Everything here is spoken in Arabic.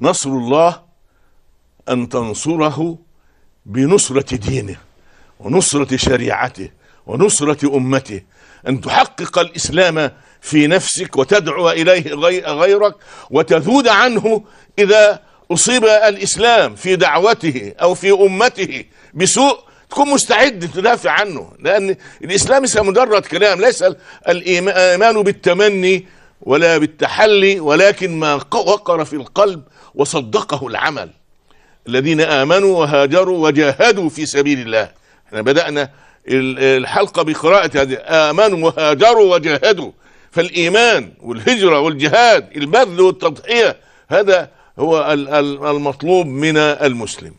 نصر الله أن تنصره بنصرة دينه ونصرة شريعته ونصرة أمته أن تحقق الإسلام في نفسك وتدعو إليه غيرك وتذود عنه إذا أصيب الإسلام في دعوته أو في أمته بسوء تكون مستعد تدافع عنه لأن الإسلام ليس مجرد كلام ليس الإيمان بالتمني ولا بالتحلي ولكن ما وقر في القلب وصدقه العمل الذين آمنوا وهاجروا وجاهدوا في سبيل الله احنا بدأنا الحلقة بقراءة هذه آمنوا وهاجروا وجاهدوا فالإيمان والهجرة والجهاد البذل والتضحية هذا هو المطلوب من المسلم